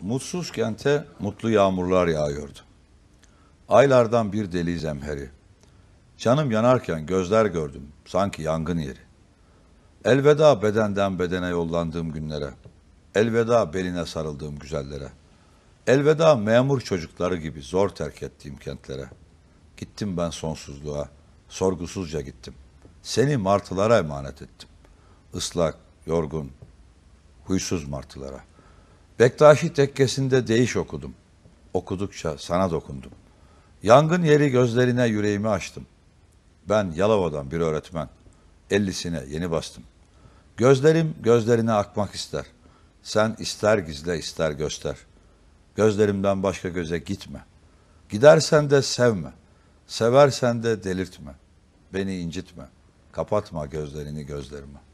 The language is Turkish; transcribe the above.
mutsuz kente mutlu yağmurlar yağıyordu. Aylardan bir deli zemheri. Canım yanarken gözler gördüm, sanki yangın yeri. Elveda bedenden bedene yollandığım günlere. Elveda beline sarıldığım güzellere. Elveda memur çocukları gibi zor terk ettiğim kentlere. Gittim ben sonsuzluğa, sorgusuzca gittim. Seni martılara emanet ettim. Islak, yorgun, huysuz martılara. Bektaşi tekkesinde değiş okudum. Okudukça sana dokundum. Yangın yeri gözlerine yüreğimi açtım. Ben Yalova'dan bir öğretmen. Ellisine yeni bastım. Gözlerim gözlerine akmak ister. Sen ister gizle ister göster. Gözlerimden başka göze gitme. Gidersen de sevme. Seversen de delirtme. Beni incitme. Kapatma gözlerini gözlerime.